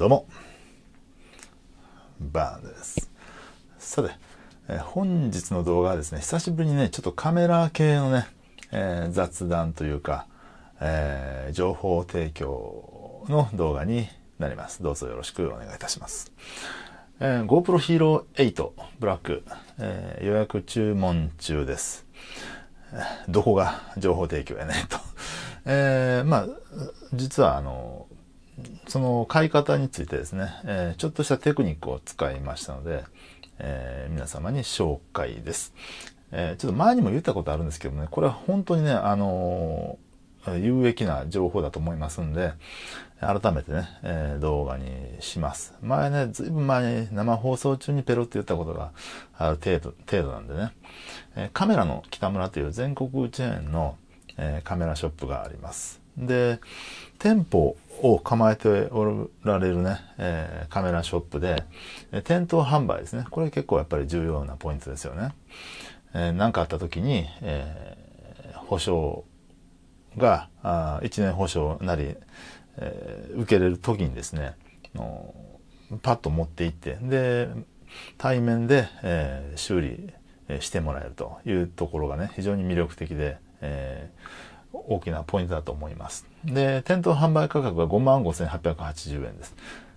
どうもバーンですさて、え本日の動画はですね久しぶりにねちょっとカメラ系のね、えー、雑談というか、えー、情報提供の動画になりますどうぞよろしくお願いいたします、えー、GoPro Hero 8ブラック、え予約注文中ですどこが情報提供やねとえー、まあ実はあのその買い方についてですね、えー、ちょっとしたテクニックを使いましたので、えー、皆様に紹介です。えちょっと前にも言ったことあるんですけどね、これは本当にね、あの有益な情報だと思いますんで、改めてね、えー、動画にします。前ね、ずいぶん前に生放送中にペロって言ったことがある程度、程度なんでね、えー、カメラの北村という全国チェーンの、えー、カメラショップがあります。で、店舗を構えておられるね、えー、カメラショップで、え店頭販売ですね。これ結構やっぱり重要なポイントですよね。えー、何かあった時に、えー、保証が、あ1年保証なり、えー、受けれる時にですね、のパッと持っていって、で、対面で、え修理してもらえるというところがね、非常に魅力的で、えー大きなポイントだと思います。で、店頭販売価格は55,880円です。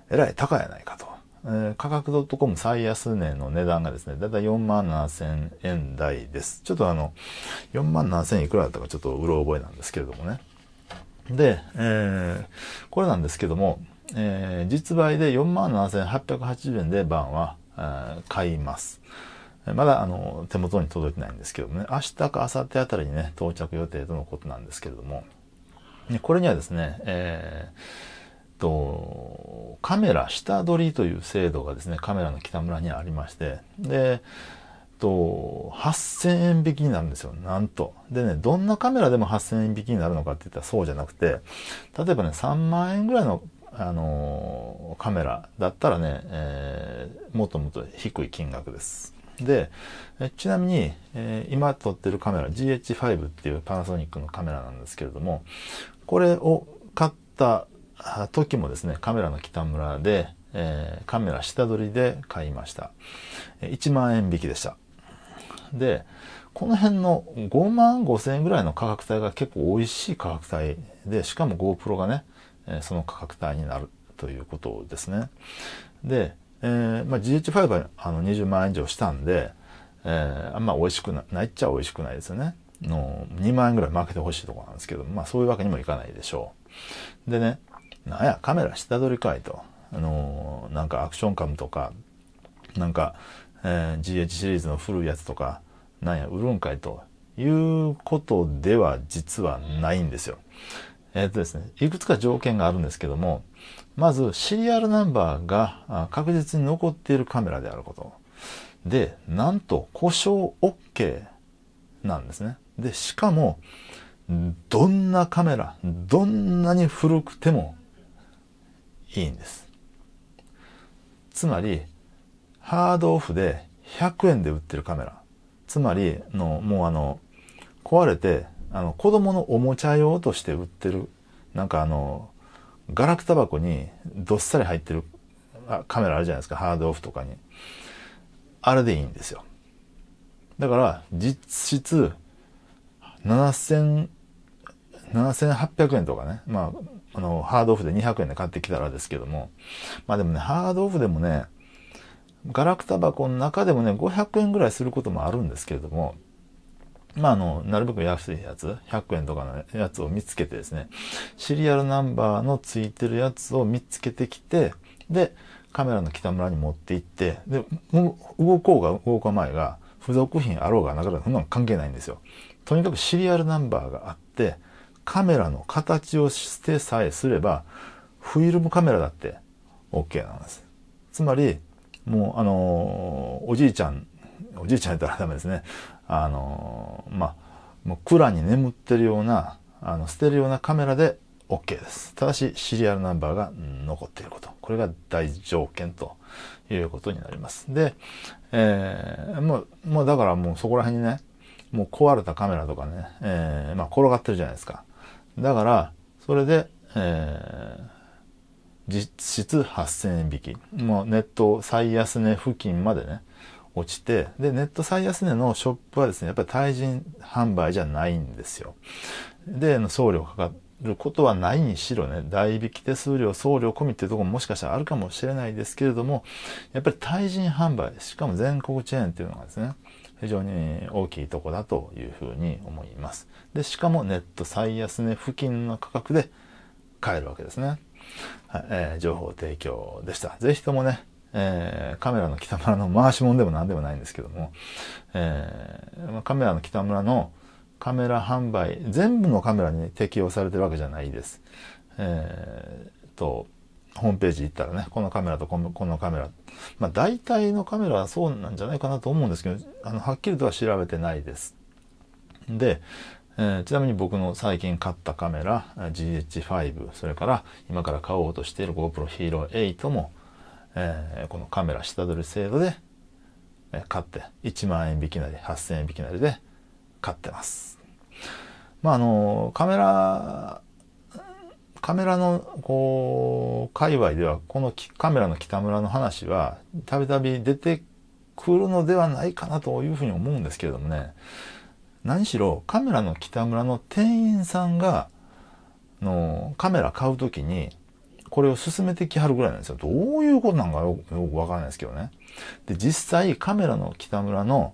えらい高やないかと。えー、価格 .com 最安値の値段がですね、だいたい4万7000円台です。ちょっとあの、4万7000いくらだったかちょっとうろ覚えなんですけれどもね。で、えー、これなんですけども、えー、実売で4万7880円でバンは、えー、買います。まだあの手元に届いてないんですけどもね、明日か明後日あたりにね、到着予定とのことなんですけれども、これにはですね、えー、と、カメラ下取りという制度がですね、カメラの北村にありまして、で、と、8000円引きになるんですよ。なんと。でね、どんなカメラでも8000円引きになるのかって言ったらそうじゃなくて、例えばね、3万円ぐらいのあのー、カメラだったらね、えー、もっともっと低い金額です。で、ちなみに、えー、今撮ってるカメラ GH5 っていうパナソニックのカメラなんですけれども、これを買った時もですね、カメラの北村で、えー、カメラ下取りで買いました。1万円引きでした。で、この辺の5万5千円ぐらいの価格帯が結構美味しい価格帯で、しかも GoPro がね、その価格帯になるということですね。で、えー、まあ、GH5 はあの20万円以上したんで、えー、ま美味しくないっちゃ美味しくないですよね。の2万円ぐらい負けてほしいとこなんですけど、まあそういうわけにもいかないでしょう。でね、なんや、カメラ下取りかいと。あのー、なんかアクションカムとか、なんか、えー、GH シリーズの古いやつとか、なんや、売るんかいということでは実はないんですよ。えっ、とですね、いくつか条件があるんですけども、まず、シリアルナンバーが確実に残っているカメラであること。で、なんと、故障 OK なんですね。で、しかも、どんなカメラ、どんなに古くてもいいんです。つまり、ハードオフで100円で売ってるカメラ。つまり、の、もうあの、壊れて、あの、子供のおもちゃ用として売ってる、なんかあの、ガラクタ箱にどっさり入ってるカメラあるじゃないですか、ハードオフとかに。あれでいいんですよ。だから、実質、7000、7800円とかね。まあ、あの、ハードオフで200円で買ってきたらですけども。まあでもね、ハードオフでもね、ガラクタ箱の中でもね、500円ぐらいすることもあるんですけれども、まあ、あの、なるべく安いやつ、100円とかのやつを見つけてですね、シリアルナンバーのついてるやつを見つけてきて、で、カメラの北村に持って行って、で、動こうが動かないが、付属品あろうがなかったら、そんなの関係ないんですよ。とにかくシリアルナンバーがあって、カメラの形をしてさえすれば、フィルムカメラだって OK なんです。つまり、もう、あのー、おじいちゃんおじいちゃんやったらダメですね。あのー、まあ、もう蔵に眠ってるような、あの、捨てるようなカメラで OK です。ただし、シリアルナンバーが残っていること。これが大条件ということになります。で、えー、もう、もうだからもうそこら辺にね、もう壊れたカメラとかね、えー、まあ転がってるじゃないですか。だから、それで、えー、実質8000円引き。もうネット最安値付近までね、落ちて、で、ネット最安値のショップはですね、やっぱり対人販売じゃないんですよ。で、送料かかることはないにしろね、代引き手数料、送料込みっていうところももしかしたらあるかもしれないですけれども、やっぱり対人販売、しかも全国チェーンっていうのがですね、非常に大きいとこだというふうに思います。で、しかもネット最安値付近の価格で買えるわけですね。はい、えー、情報提供でした。ぜひともね、えー、カメラの北村の回し者でも何でもないんですけども、えー、カメラの北村のカメラ販売、全部のカメラに適用されてるわけじゃないです。えー、と、ホームページ行ったらね、このカメラとこのこのカメラ。まあ大体のカメラはそうなんじゃないかなと思うんですけど、あの、はっきりとは調べてないです。で、えー、ちなみに僕の最近買ったカメラ、GH5、それから今から買おうとしている GoPro Hero 8も、えー、このカメラ下取り制度で、えー、買って、1万円引きなり、8000円引きなりで買ってます。まあ、あの、カメラ、カメラの、こう、界隈では、このカメラの北村の話は、たびたび出てくるのではないかなというふうに思うんですけれどもね、何しろカメラの北村の店員さんが、のカメラ買う時にこれを進めてきはるぐらいなんですよ。どういうことなんかよくわからないですけどね。で、実際カメラの北村の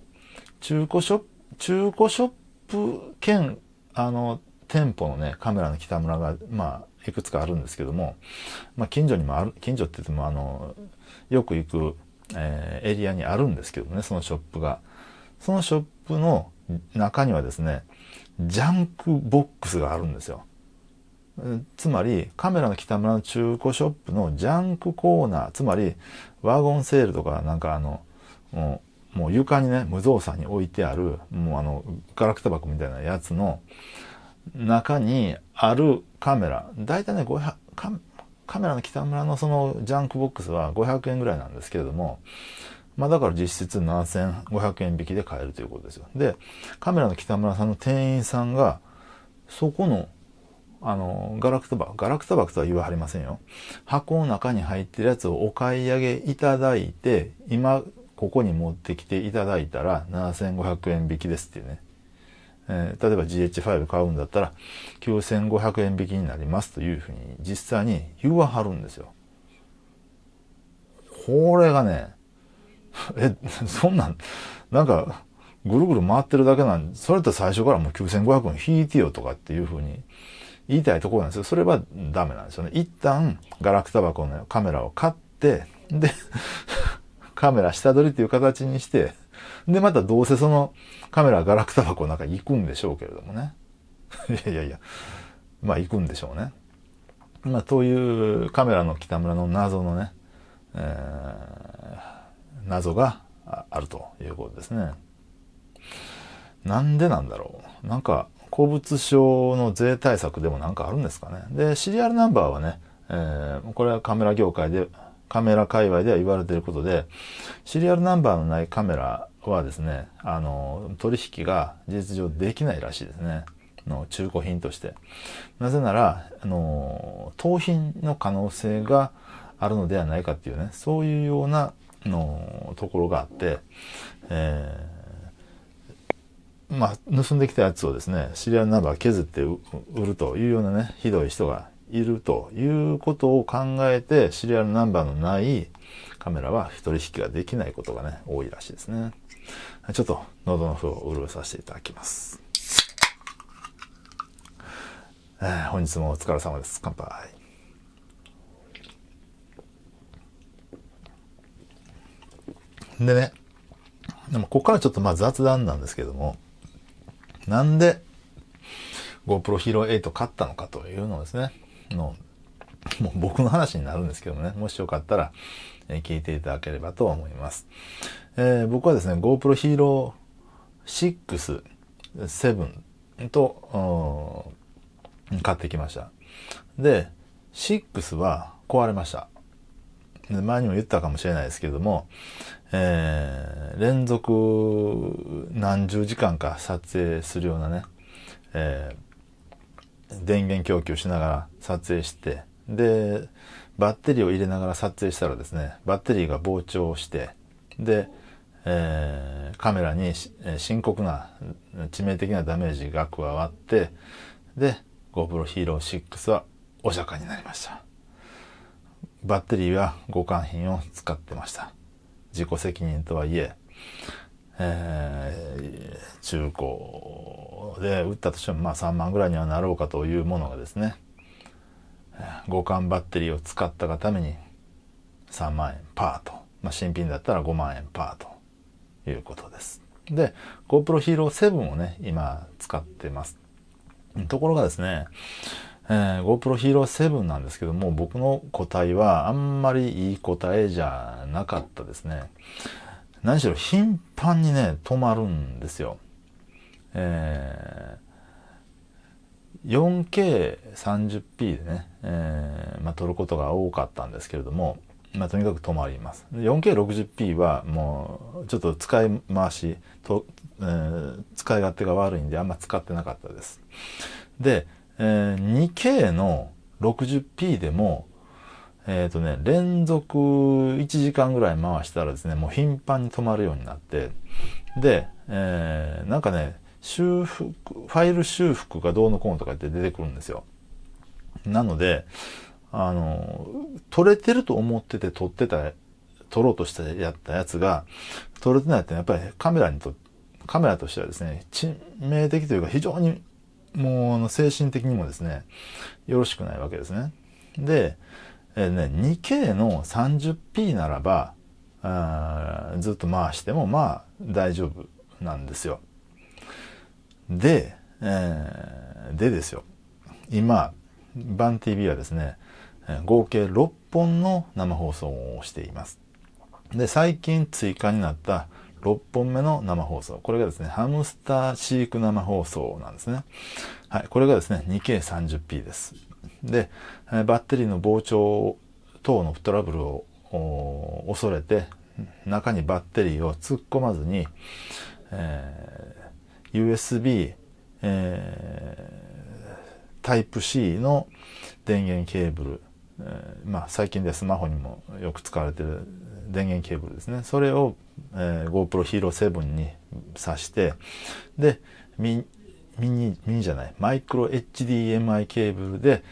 中古ショップ、中古ショップ兼、あの、店舗のね、カメラの北村が、まあ、いくつかあるんですけども、まあ、近所にもある、近所って言っても、あの、よく行く、えー、エリアにあるんですけどね、そのショップが。そのショップの中にはですね、ジャンクボックスがあるんですよ。つまりカメラの北村の中古ショップのジャンクコーナーつまりワゴンセールとかなんかあのもうもう床にね無造作に置いてあるもうあのガラクタ箱みたいなやつの中にあるカメラ大体ね500カカメラの北村のそのジャンクボックスは500円ぐらいなんですけれどもまあだから実質7500円引きで買えるということですよでカメラの北村さんの店員さんがそこのあの、ガラクタ箱、ガラクタ箱とは言わはりませんよ。箱の中に入ってるやつをお買い上げいただいて、今、ここに持ってきていただいたら、7500円引きですっていうね。えー、例えば GH5 買うんだったら、9500円引きになりますというふうに、実際に言わはるんですよ。これがね、え、そんなん、なんか、ぐるぐる回ってるだけなんで、それって最初からもう9500円引いてよとかっていうふうに言いたいところなんですよ。それはダメなんですよね。一旦、ガラクタ箱のカメラを買って、で、カメラ下取りっていう形にして、で、またどうせそのカメラガラクタ箱の中に行くんでしょうけれどもね。いやいやいや、まあ行くんでしょうね。まあ、というカメラの北村の謎のね、えー、謎があるということですね。なんでなんだろう。なんか、鉱物商の税対策でもなんかあるんですかね。で、シリアルナンバーはね、えー、これはカメラ業界で、カメラ界隈では言われていることで、シリアルナンバーのないカメラはですね、あの、取引が事実上できないらしいですね。の中古品として。なぜなら、あの、盗品の可能性があるのではないかっていうね、そういうような、の、ところがあって、えーまあ、盗んできたやつをですね、シリアルナンバー削って売るというようなね、ひどい人がいるということを考えて、シリアルナンバーのないカメラは取引ができないことがね、多いらしいですね。ちょっと喉の符を潤させていただきます。えー、本日もお疲れ様です。乾杯。でね、でもここからちょっとまあ雑談なんですけども、なんで GoPro Hero 8買ったのかというのですね、の、もう僕の話になるんですけどもね、もしよかったら、え聞いていただければと思います。えー、僕はですね、GoPro Hero 6、7と、買ってきました。で、6は壊れました。前にも言ったかもしれないですけども、えー、連続何十時間か撮影するようなね、えー、電源供給しながら撮影して、で、バッテリーを入れながら撮影したらですね、バッテリーが膨張して、で、えー、カメラに、え深刻な致命的なダメージが加わって、で、GoPro Hero 6はお釈迦になりました。バッテリーは互換品を使ってました。自己責任とはいえ、えー、中古で売ったとしてもまあ3万ぐらいにはなろうかというものがですね、互換バッテリーを使ったがために3万円パーと、まあ、新品だったら5万円パーということです。で、GoPro Hero 7をね、今使ってます。ところがですね、えー、GoPro Hero 7なんですけども、僕の個体はあんまりいい個体じゃなかったですね。何しろ頻繁にね、止まるんですよ。えー、4K30p でね、えー、まあ、撮ることが多かったんですけれども、まあ、とにかく止まります。4K60p はもうちょっと使い回しと、えー、使い勝手が悪いんであんま使ってなかったです。で、えー、2K の 60p でも、えっ、ー、とね、連続1時間ぐらい回したらですね、もう頻繁に止まるようになって、で、えー、なんかね、修復、ファイル修復がどうのこうのとかって出てくるんですよ。なので、あの、取れてると思ってて撮ってた、撮ろうとしてやったやつが、撮れてないってやっぱりカメラにと、カメラとしてはですね、致命的というか非常にもうあの精神的にもですね、よろしくないわけですね。で、えー、ね、2K の 30p ならば、あずっと回してもまあ大丈夫なんですよ。で、えー、でですよ。今、バン TV はですね、合計6本の生放送をしています。で、最近追加になった6本目の生放送。これがですね、ハムスター飼育生放送なんですね。はい、これがですね、2K30P です。で、バッテリーの膨張等のトラブルを恐れて、中にバッテリーを突っ込まずに、えー、USB、えー、タイプ c の電源ケーブル、えー、まあ最近ではスマホにもよく使われてる電源ケーブルですね。それをえー、GoPro Hero 7に挿して、で、ミニ、ミニじゃない、マイクロ HDMI ケーブルで、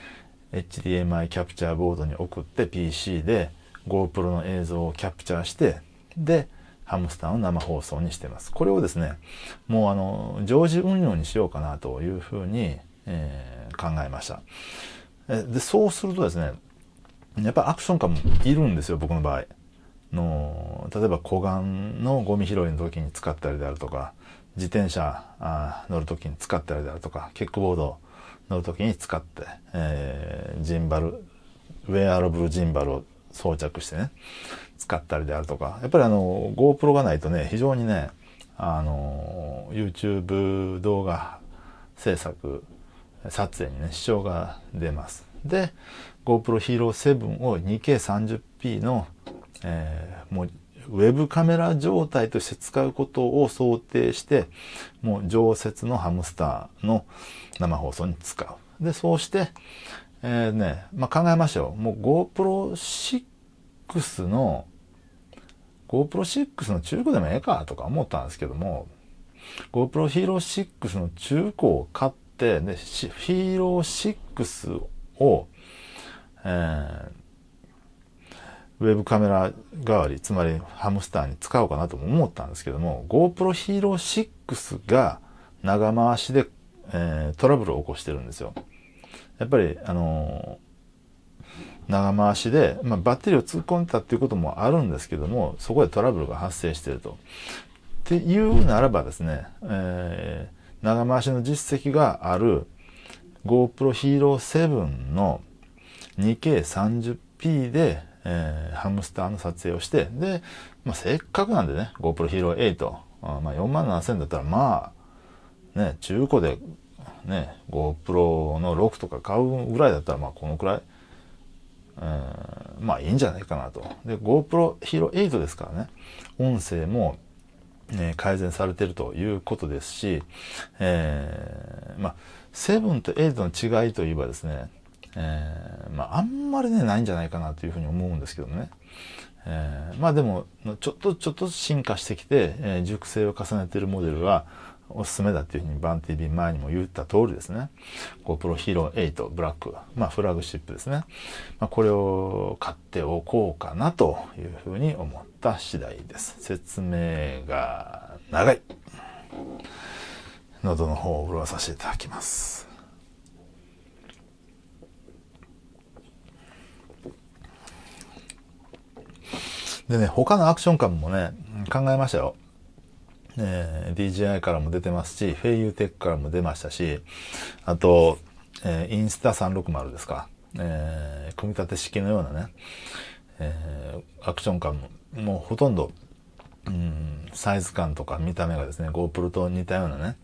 HDMI キャプチャーボードに送って PC で GoPro の映像をキャプチャーして、で、ハムスターの生放送にしてます。これをですね、もうあの、常時運用にしようかなというふうに、えー、考えました。で、そうするとですね、やっぱアクション感もいるんですよ、僕の場合。の例えば小岩のゴミ拾いの時に使ったりであるとか自転車あ乗る時に使ったりであるとかキックボード乗る時に使って、えー、ジンバルウェアラブルジンバルを装着してね使ったりであるとかやっぱりあの GoPro がないとね非常にねあの YouTube 動画制作撮影にね支障が出ますで GoPro Hero7 を 2K30p のえー、もうウェブカメラ状態として使うことを想定して、もう常設のハムスターの生放送に使う。で、そうして、えー、ね、まあ、考えましょう。もう GoPro6 の、GoPro6 の中古でもええかとか思ったんですけども、GoPro Hero 6の中古を買って、で、Hero 6を、えー、ウェブカメラ代わり、つまりハムスターに使おうかなとも思ったんですけども、GoPro Hero 6が長回しで、えー、トラブルを起こしてるんですよ。やっぱり、あのー、長回しで、まあ、バッテリーを突っ込んでたっていうこともあるんですけども、そこでトラブルが発生してると。っていうならばですね、えー、長回しの実績がある GoPro Hero 7の 2K30p でえー、ハムスターの撮影をして、で、まあ、せっかくなんでね、GoPro Hero 8、あまあ、4万7000だったら、まあ、ね、中古で、ね、GoPro の6とか買うぐらいだったら、まあ、このくらい、えー、まあ、いいんじゃないかなと。で、GoPro Hero 8ですからね、音声も、え改善されてるということですし、えー、まあ、7と8の違いといえばですね、えー、まああんまりねないんじゃないかなというふうに思うんですけどね、えー、まあでもちょっとちょっと進化してきて、えー、熟成を重ねているモデルはおすすめだというふうにバン TV 前にも言った通りですね。こうプロヒーロー8ブラック、まあフラグシップですね。まあ、これを買っておこうかなというふうに思った次第です。説明が長い。喉の方を潤させていただきます。でね、他のアクション感もね、考えましたよ。えー、DJI からも出てますし、FayuTech からも出ましたし、あと、えー、インスタ360ですか。えー、組み立て式のようなね、えー、アクション感も、もうほとんど、うん、サイズ感とか見た目がですね、GoPro と似たようなね、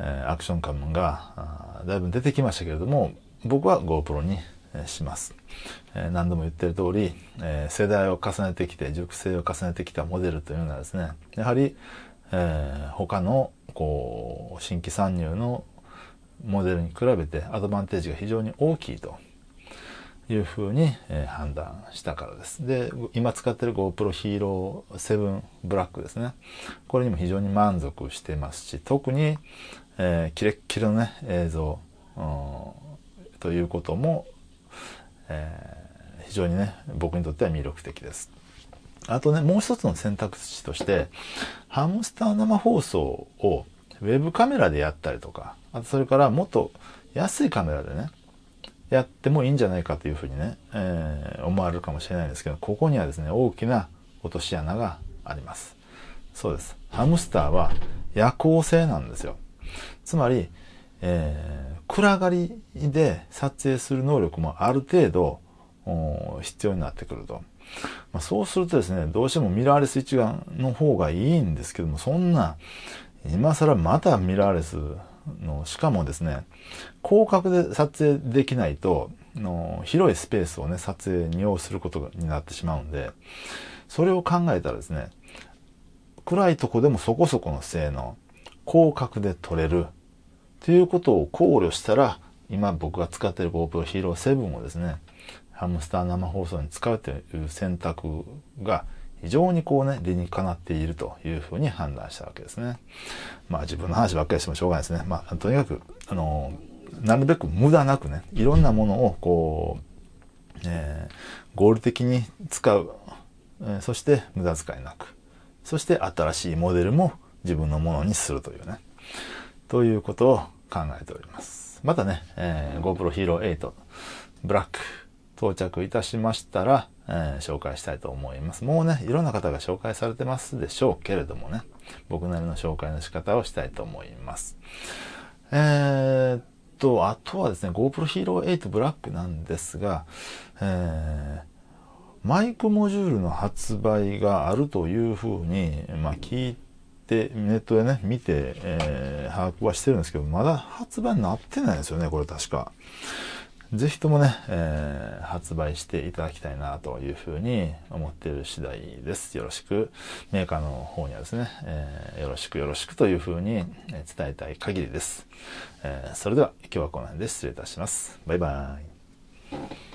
えー、アクション感が、だいぶ出てきましたけれども、僕は GoPro にします。何度も言ってる通り、世代を重ねてきて、熟成を重ねてきたモデルというのはですね、やはり、え他のこう新規参入のモデルに比べてアドバンテージが非常に大きいというふうに、え判断したからです。で、今使ってる GoPro Hero 7 Black ですね。これにも非常に満足してますし、特に、えー、キレッキレのね、映像、ということもえー、非常にね僕にとっては魅力的です。あとねもう一つの選択肢としてハムスター生放送をウェブカメラでやったりとかあとそれからもっと安いカメラでねやってもいいんじゃないかというふうにね、えー、思われるかもしれないんですけどここにはですね大きな落とし穴があります。そうです。ハムスターは夜行性なんですよ。つまり、えー、暗がりで撮影する能力もある程度必要になってくると。まあ、そうするとですね、どうしてもミラーレス一眼の方がいいんですけども、そんな、今更またミラーレスの、しかもですね、広角で撮影できないと、の広いスペースをね、撮影に要することになってしまうんで、それを考えたらですね、暗いとこでもそこそこの性能、広角で撮れる、ということを考慮したら、今僕が使っている GoPro Hero 7をですね、ハムスター生放送に使うという選択が非常にこうね、理にかなっているというふうに判断したわけですね。まあ自分の話ばっかりしてもしょうがないですね。まあとにかく、あのなるべく無駄なくね、いろんなものをこう、えー、合理的に使う、えー、そして無駄遣いなく、そして新しいモデルも自分のものにするというね、ということを考えております。またね、えー、GoPro Hero 8ブラック到着いたしましたら、えー、紹介したいと思います。もうね、いろんな方が紹介されてますでしょうけれどもね、僕なりの紹介の仕方をしたいと思います。えー、っと、あとはですね、GoPro Hero 8 Black なんですが、えー、マイクモジュールの発売があるというふうに、まあ、聞いてて、ネットでね、見て、えー、把握はしてるんですけど、まだ発売になってないですよね、これ確か。是非ともね、えー、発売していただきたいなというふうに思っている次第です。よろしく、メーカーの方にはですね、えー、よろしくよろしくというふうに伝えたい限りです。えー、それでは今日はこの辺で失礼いたします。バイバイ。